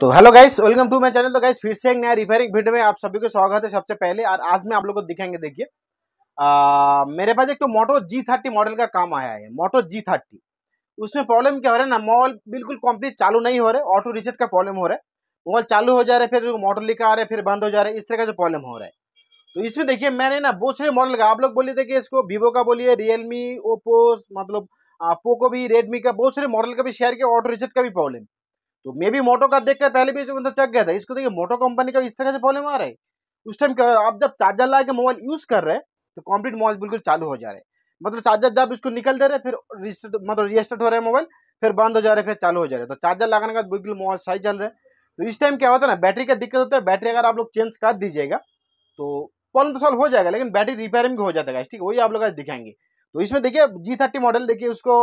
तो hello guys welcome to my channel तो guys फिर से एक नया रिपेयरिंग वीडियो में आप सभी को स्वागत है सबसे पहले और आज मैं आप लोगों को दिखाएंगे देखिए मेरे पास एक तो मोटो जी थर्टी मॉडल का काम आया है मोटो जी थर्टी उसमें प्रॉब्लम क्या हो रहा है ना मोबाइल बिल्कुल कंप्लीट चालू नहीं हो रहा है ऑटो रिसेट का प्रॉब्लम हो रहा है मोबाइल चालू हो जा रहा है फिर मोटर लिखा आ रहा है फिर बंद हो जा रहा है इस तरह का जो प्रॉब्लम हो रहा है तो इसमें देखिए मैंने ना बहुत सारे मॉडल का आप लोग बोलिए देखिए इसको वीवो का बोलिए रियलमी ओप्पो मतलब पोको भी रेडमी का बहुत सारे मॉडल का भी शेयर किया ऑटो रिसेट का भी प्रॉब्लम तो मे भी मोटो का देख कर पहले भी तो चक गया था इसको देखिए मोटो कंपनी का इस तरह से प्रॉब्लम आ रहा है उस टाइम क्या आप जब चार्जर ला के मोबाइल यूज कर रहे हैं तो कंप्लीट मोबाइल बिल्कुल चालू हो जा रहे हैं मतलब चार्जर जब इसको निकल दे रहे फिर मतलब रिस्टार्ट हो रहा है मोबाइल फिर बंद हो जा रहे फिर चालू हो जा रहे तो चार्जर लगाने के बाद बिल्कुल मोबाइल सही चल रहा है तो इस टाइम क्या होता है ना बैटरी का दिक्कत होता है बैटरी अगर आप लोग चेंज कर दीजिएगा तो प्रॉब्लम तो सॉल्व हो जाएगा लेकिन बैटरी रिपेयरिंग हो जाता है ठीक है वही आप लोग आज दिखाएंगे तो इसमें देखिए जी थर्टी मॉडल देखिए उसको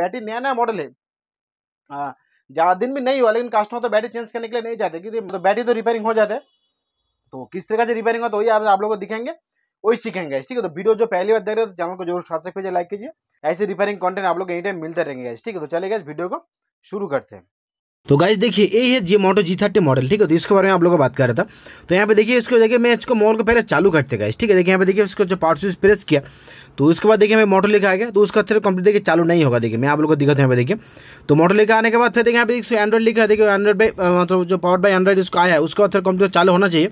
बैटरी नया नया मॉडल है ज़्यादा दिन भी नहीं हुआ लेकिन कस्टमर तो बैटरी चेंज करने के लिए नहीं जाते क्योंकि मतलब तो बैटरी तो रिपेयरिंग हो जाते तो किस तरह से रिपेयरिंग हो तो वही आप, आप लोग को दिखेंगे वही सीखेंगे ठीक है तो वीडियो जो पहली बार देख रहे हो तो चैनल को जरूर सब्सक्राइब कीजिए लाइक कीजिए ऐसे रिपेयरिंग कंटेंट आप लोग एनी टाइम मिलते रहेंगे ठीक है तो चलेगा इस वीडियो को शुरू करते हैं तो गाइज देखिए ये है जी मोटो जी थर्टी मॉडल ठीक है तो इसके बारे में आप लोगों को बात कर रहा था तो यहाँ पे देखिए इसको देखिए मैं इसको मॉल को पहले चालू करते गाइज ठीक है देखिए यहाँ पे देखिए इसको जो पार्ट्स प्रेस किया तो उसके बाद देखिए हमें मोटर लेके आ गया तो उसका फिर कंप्लीट देखिए चालू नहीं होगा देखिए मैं आप लोग को हैं यहाँ पे देखिए तो मोटर लेके आने के बाद फिर देखिए यहाँ पे एंड्रॉइड लिखा है देखिए एंड्रॉइड बाई मतलब जो पावर बाई एंड्रॉइड इसको आया है उसके बाद फिर कंप्यूटर चालू होना चाहिए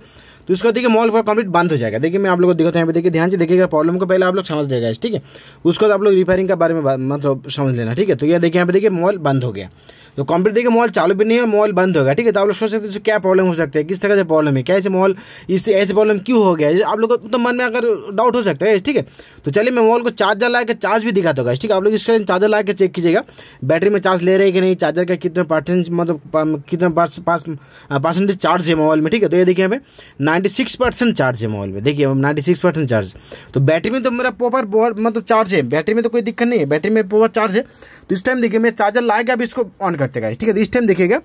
तो इसको देखिए मॉल पूरा कंप्लीट बंद हो जाएगा देखिए मैं आप लोग को दिखाता हूँ यहाँ पे देखिए ध्यान से देखिएगा प्रॉब्लम को पहले आप लोग समझ जाएगा ठीक है उसके बाद तो आप लोग रिपेयरिंग के बारे में मतलब समझ लेना ठीक है तो यह देखिए यहाँ पे देखिए मॉल बंद हो गया तो कंप्लीट देखिए मॉल चालू भी नहीं है मॉल बंद होगा ठीक है तो आप लोग सोच सकते हैं क्या प्रॉब्लम हो सकता है किस तरह से प्रॉब्लम है कैसे मॉल इससे ऐसे प्रॉब्लम क्यों हो गया आप लोग को तो मन में अगर डाउट हो सकता है ठीक है तो चलिए मैं मॉल को चार्जर ला के चार्ज भी दिखाता होगा ठीक है आप लोग इसके चार्जर ला के चेक कीजिएगा बैटरी में चार्ज ले रहे कि नहीं चार्जर का कितना परसेंट मतलब कितना परसेंटेज चार्ज है मोबाइल में ठीक है तो ये देखिए यहाँ नाइन्टी सिक्स परसेंट चार्ज है मोबाइल में देखिए हम नाइन्टी सिक्स परसेंट चार्ज तो बैटरी में तो मेरा पोपर बहुत मतलब चार्ज है बैटरी में तो कोई दिक्कत नहीं है बैटरी में पोपर चार्ज है तो इस टाइम देखिए मैं चार्जर लाएगा अभी इसको ऑन करते गए ठीक है तो इस टाइम देखिएगा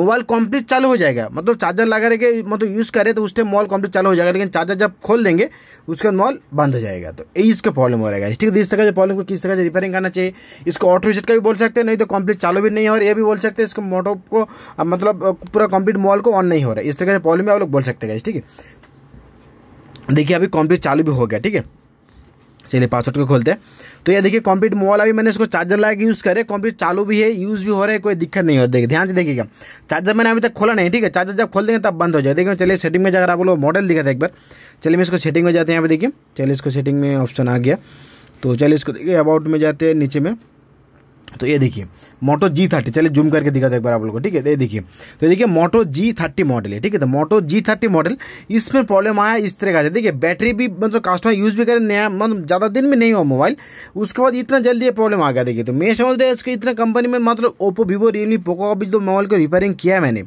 मोबाइल कंप्लीट चालू हो जाएगा मतलब चार्जर लगा रहे मतलब यूज़ करें तो उस टाइम मोबाइल कम्प्लीट चालू हो जाएगा लेकिन चार्जर जब खोल देंगे उसका मोबाइल बंद हो जाएगा तो यही इसका प्रॉब्लम हो रहेगा ठीक है तो इस तरह से प्रॉब्लम को किस तरह से रिपेयरिंग करना चाहिए इसको ऑटो रिसेट का भी बोल सकते हैं नहीं तो कम्प्लीट चालू भी नहीं हो रहा ये भी बोल सकते हैं इसको मोटो को मतलब पूरा कंप्लीट मोबाइल को ऑन नहीं हो रहा है इस तरह से प्रॉब्लम आप लोग बोल सकते हैं ठीक है देखिए अभी कंप्लीट चालू भी हो गया ठीक है चलिए पासवर्ड को खोलते हैं तो ये देखिए कंप्लीट मोबाइल अभी मैंने इसको चार्जर लगा के यूज़ करे कंप्लीट चालू भी है यूज़ भी हो रहा है कोई दिक्कत नहीं हो रही देखिए ध्यान से देखिएगा चार्जर मैंने अभी तक खोला नहीं ठीक है चार्जर जब खोल देंगे तब बंद हो जाए देखिए चलिए सेटिंग में जाकर आप लोग मॉडल दिखा था एक बार चलिए मैं इसको सेटिंग में जाते हैं यहाँ देखिए चलिए इसको सेटिंग में ऑप्शन आ गया तो चलिए इसको देखिए अबाउट में जाते हैं नीचे में तो ये देखिए मोटो जी थर्टी चलिए जूम करके दिखाते एक बार आप लोगों को ठीक है तो ये देखिए तो देखिए मोटो जी थर्टी मॉडल है ठीक है तो मोटो जी थर्टी मॉडल इसमें प्रॉब्लम आया इस तरह का देखिए बैटरी भी मतलब कस्टमर यूज़ भी करें नया मतलब ज़्यादा दिन में नहीं हुआ मोबाइल उसके बाद इतना जल्दी ये प्रॉब्लम आ गया देखिए तो मैं समझ रहा है इतना कंपनी में मतलब ओप्पो वीवो रियलमी पोको अभी जो तो मोबाइल को रिपेयरिंग किया है मैंने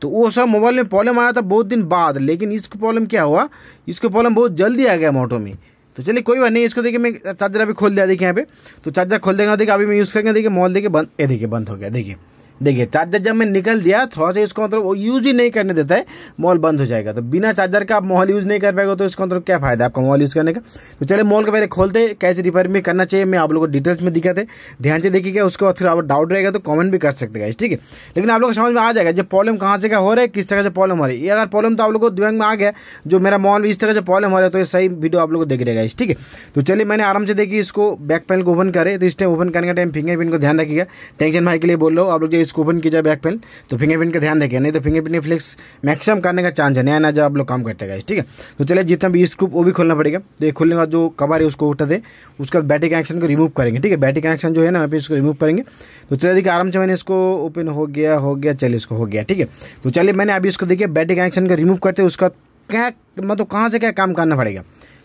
तो वो सब मोबाइल में प्रॉब्लम आया था बहुत दिन बाद लेकिन इसको प्रॉब्लम क्या हुआ इसको प्रॉब्लम बहुत जल्दी आ गया मोटो में तो चलिए कोई बात नहीं इसको देखिए मैं चार्जर अभी खोल दिया देखिए यहाँ पे तो चार्जर खोल देगा देखिए अभी मैं यूज़ करेंगे देखिए मॉल देखिए बंद ये देखिए बंद हो गया देखिए देखिए चार्जर जब मैं निकल दिया थोड़ा सा इसको मतलब यूज़ ही नहीं करने देता है मॉल बंद हो जाएगा तो बिना चार्जर का आप मॉल यूज़ नहीं कर पाएगा तो इसका मतलब क्या फायदा आपका मॉल यूज़ करने का तो चले मॉल का पहले खोलते कैसे रिपेयर में करना चाहिए मैं आप लोगों को डिटेल्स में दिखाते ध्यान से देखिएगा उसके बाद फिर आप डाउट रहेगा तो कॉमेंट भी कर सकते हैं ठीक है लेकिन आप लोग समझ में आ जाएगा जो प्रॉब्लम कहाँ से क्या हो रहा है किस तरह से प्रॉब्लम हो रही है ये अगर प्रॉब्लम तो आप लोग को दिमाग में आ गया जो मेरा मॉल इस तरह से प्रॉब्लम हो रहा है तो ये सही वीडियो आप लोग को देख रहेगा इस ठीक है तो चलिए मैंने आराम से देखिए इसको बैक पैनल को ओपन करे तो इस टाइम ओपन करने का टाइम फिंगर प्रिंट को ध्यान रखिएगा टेंशन भाई के लिए बोल रहा हूँ आप लोग इसको ओपन किया जाए बैक पेन तो फिंगरप्रिंट का ध्यान देखें नहीं तो फिंगरप्रिंट फ्लिक्स मैक्सिमम करने का चांस है नया ना जब आप लोग काम करते गए ठीक है तो चलिए जितना भी स्क्रूप वो भी खोलना पड़ेगा तो ये खोलने का जो कवर है उसको उठा दे उसका बैटरी कनेक्शन को रिमूव करेंगे ठीक है बैटरी कनेक्शन जो है ना यहाँ इसको रिमूव करेंगे तो चलिए देखिए आराम से मैंने इसको ओपन हो गया हो गया चलिए इसको हो गया ठीक है तो चलिए मैंने अभी इसको देखिए बैटरी कनेक्शन का रिमूव करते उसका क्या मतलब कहाँ से क्या काम करना पड़ेगा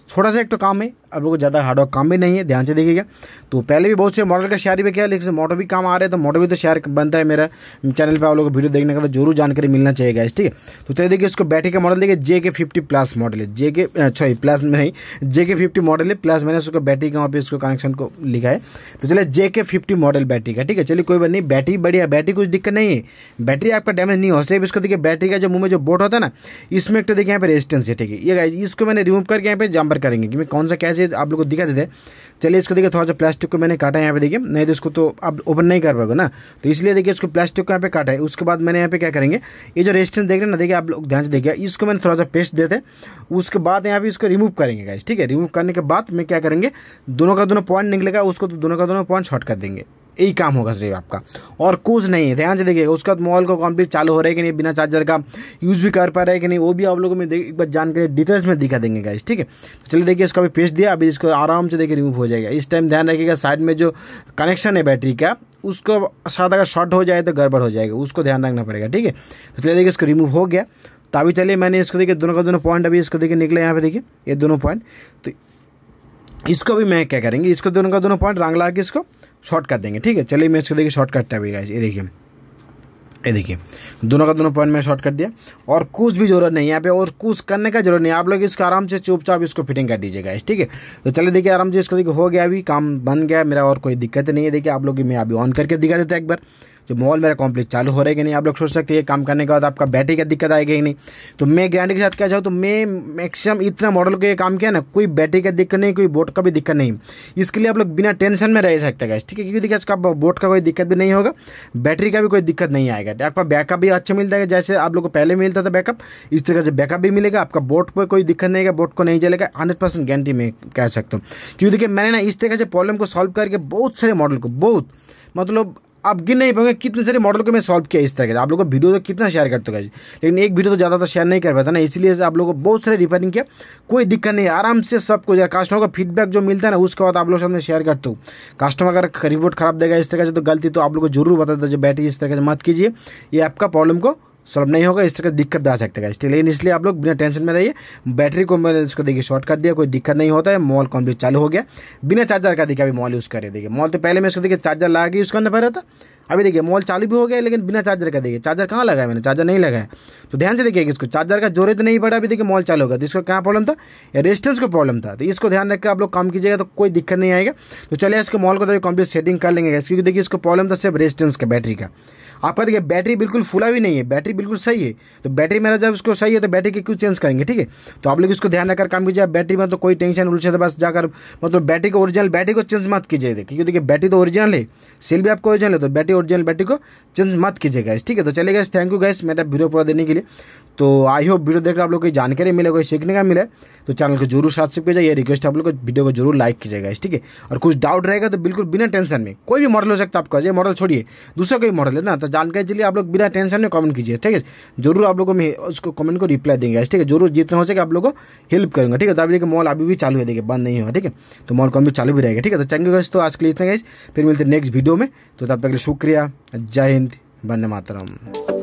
छोटा सा एक तो काम है आप लोग को ज़्यादा हार्डवर्क काम भी नहीं है ध्यान से देखिएगा तो पहले भी बहुत से मॉडल का शेयर भी किया लेकिन मोटो भी काम आ रहे हैं तो मोटो भी तो शेयर बनता है मेरा चैनल पर आप लोग को वीडियो देखने का तो जरूर जानकारी मिलना चाहिए गाइस ठीक है तो चलिए देखिए उसको बैटरी का मॉडल देखिए जे के फिफ्टी प्लस मॉडल है जे के सॉरी प्लस नहीं जे के फिफ्टी मॉडल है प्लस मैंने उसको बैटरी का वहाँ पर उसको कनेक्शन को लिखा है तो चलिए जे के फिफ्टी मॉडल बैटरी का ठीक है चलिए कोई बात नहीं बैटरी बढ़िया बैटरी कुछ दिक्कत नहीं है बैटरी आपका डैमेज नहीं हो है इसको देखिए बैटरी का जो मुँह में जो बोट होता है ना इसमें एक तो देखिए यहाँ पे रेजिस्टेंस है ठीक है ये इसको मैंने रिमूव करके यहाँ पे जम्पर करेंगे कि मैं कौन सा कैसे से आप लोग को दिखा देते चलिए इसको देखिए थोड़ा सा प्लास्टिक को मैंने काटा है यहाँ पे देखिए नहीं तो इसको तो आप ओपन नहीं कर पाएगा ना तो इसलिए देखिए इसको प्लास्टिक को यहाँ पे काटा है उसके बाद मैंने यहाँ पे क्या करेंगे ये जो रेस्टेंस देख रहे हैं ना देखिए आप लोग ध्यान से देखिए इसको मैंने थोड़ा सा पेस्ट देते उसके बाद यहाँ पे इसको रिमूव करेंगे गाइज ठीक है रिमूव करने के बाद में क्या करेंगे दोनों का दोनों पॉइंट निकलेगा उसको तो दोनों का दोनों पॉइंट शॉर्ट कर देंगे यही काम होगा सिर्फ आपका और कुछ नहीं है ध्यान से देखिए उसका मोबाइल को कंप्लीट चालू हो रहा है कि नहीं बिना चार्जर का यूज़ भी कर पा रहा है कि नहीं वो भी आप लोगों में एक बार जानकारी डिटेल्स में दिखा देंगे गाइस ठीक है तो चलिए देखिए इसका भी पेस्ट दिया अभी इसको आराम से देखिए रिमूव हो जाएगा इस टाइम ध्यान रखिएगा साइड में जो कनेक्शन है बैटरी का उसको साथ अगर शॉर्ट हो जाए तो गड़बड़ हो जाएगा उसको ध्यान रखना पड़ेगा ठीक है तो चलिए देखिए इसको रिमूव हो गया तो अभी चलिए मैंने इसको देखिए दोनों का दोनों पॉइंट अभी इसको देखिए निकले यहाँ पे देखिए ये दोनों पॉइंट तो इसको भी मैं क्या करेंगे इसको दोनों का दोनों पॉइंट रंग ला के इसको शॉर्ट कर देंगे ठीक है चलिए मैं इसको देखिए शॉर्ट करता है ये देखिए ये देखिए दोनों का दोनों पॉइंट में शॉर्ट कर दिया और कुछ भी जरूरत नहीं यहाँ पे और कुछ करने का जरूरत नहीं आप लोग इसको आराम से चुपचाप इसको फिटिंग कर दीजिए इस ठीक है तो चलिए देखिए आराम से इसको देखिए हो गया अभी काम बन गया मेरा और कोई दिक्कत नहीं है देखिए आप लोग मैं अभी ऑन करके दिखा देता एक बार जो मॉल मेरा कॉम्प्लीट चालू हो रहा है कि नहीं आप लोग सोच सकते हैं काम करने के बाद आपका बैटरी का दिक्कत आएगी कि नहीं तो मैं गारंटी के साथ क्या चाहूँ तो मैं मैक्सिमम इतना मॉडल को ये काम किया ना कोई बैटरी का दिक्कत नहीं कोई बोट का भी दिक्कत नहीं इसके लिए आप लोग बिना टेंशन में रह सकते गैस ठीक है क्योंकि देखिए इसका बोट का कोई दिक्कत भी नहीं होगा बैटरी का भी कोई दिक्कत नहीं आएगा आपका बैकअप भी अच्छा मिलता है जैसे आप लोग को पहले मिलता था बैकअप इस तरह से बैकअप भी मिलेगा आपका बोट पर कोई दिक्कत नहीं आएगा बोट को नहीं जलेगा हंड्रेड परसेंट गारंटी में कह सकता हूँ क्योंकि देखिए मैंने ना इस तरह से प्रॉब्लम को सॉल्व करके बहुत सारे मॉडल को बहुत मतलब आप गिन नहीं पाएंगे कितने सारे मॉडल को मैं सॉल्व किया इस तरह के आप लोगों को वीडियो तो कितना शेयर करते हो लेकिन एक वीडियो तो ज़्यादातर तो शेयर नहीं कर पाता ना इसलिए आप लोगों को बहुत सारे रिफरिंग किया कोई दिक्कत नहीं आराम से सब कुछ कस्टमर का फीडबैक जो मिलता है ना उसके बाद आप लोग सामने शेयर करते हो कस्टमर अगर रिपोर्ट खराब देगा इस तरह से तो गलती तो आप लोग को जरूर बता दो जो बैटरी इस तरह से तो मत कीजिए ये आपका प्रॉब्लम को सॉल्व नहीं होगा इस तरह का दिक्कत आ सकता है लेकिन इसलिए आप लोग बिना टेंशन में रहिए बैटरी को मैंने इसको देखिए शॉर्ट कर दिया कोई दिक्कत नहीं होता है मॉल कम्प्लीट चालू हो गया बिना चार्जर का देखिए अभी मॉल यूज़ करें देखिए मॉल तो पहले मैं इसको देखिए चार्जर लगा के यूज़ करना पड़ रहा था अभी देखिए मोबाइल चालू भी हो गया लेकिन बिना चार्जर का देखिए चार्जर कहाँ लगाया मैंने चार्जर नहीं लगाया तो ध्यान से देखिए इसको चार्जर का जोरे तो नहीं पड़ा अभी देखिए मोबाइल चालू होगा तो इसका क्या प्रॉब्लम था रेजिस्टेंस का प्रॉब्लम था तो इसको ध्यान रखकर आप लोग काम कीजिएगा तो कोई दिक्कत नहीं आएगा तो चलिए इसको मॉल को तो कंप्लीट सेटिंग कर लेंगे क्योंकि देखिए इसको प्रॉब्लम था सिर्फ रेजिस्टेंस का बैटरी का आपका देखिए बैटरी बिल्कुल फुला भी नहीं है बैटरी बिल्कुल सही है तो बैटरी मेरा जब इसको सही है तो बैटरी के क्यों चेंज करेंगे ठीक है तो आप लोग इसको ध्यान रखकर काम कीजिए बैटरी में तो कोई टेंशन तो बस जाकर मतलब बैटरी को ओरिजिनल बैटरी को चेंज मत कीजिए क्योंकि देखिए बैटरी तो ओरिजिनल है सेल भी आपको ओरिजिनल है तो बैटरी ओरिजिनल बैटरी को चेंज मत कीजिए गैस ठीक है तो चलिए गैस थैंक यू गैस मेरा वीडियो पूरा देने के लिए तो आई होप वीडियो देखकर आप लोग को जानकारी मिले कोई सीखने का मिले तो चैनल को जरूर सब्सक्राइब कीजिए ये रिक्वेस्ट आप लोग को वीडियो को जरूर लाइक कीजिएगा इस ठीक है और कुछ डाउट रहेगा तो बिल्कुल बिना टेंशन में कोई भी मॉडल हो सकता है आपका ये मॉडल छोड़िए दूसरा कोई मॉडल है ना तो जानकारी के लिए आप लोग बिना टेंशन में कमेंट कीजिए ठीक है जरूर आप लोगों में उसको कमेंट को रिप्लाई देंगे ठीक है जरूर जितना हो सके आप लोग को हेल्प करूँगा ठीक है तो आप देखिए मॉल अभी भी चालू है देखिए बंद नहीं होगा ठीक है तो मॉल कम भी चालू भी रहेगा ठीक है तो चंगे गैस तो आज के लिए इतना गैस फिर मिलते नेक्स्ट वीडियो में तो तब तक लिए शुक्रिया शुक्रिया जय हिंद वंदे मातरम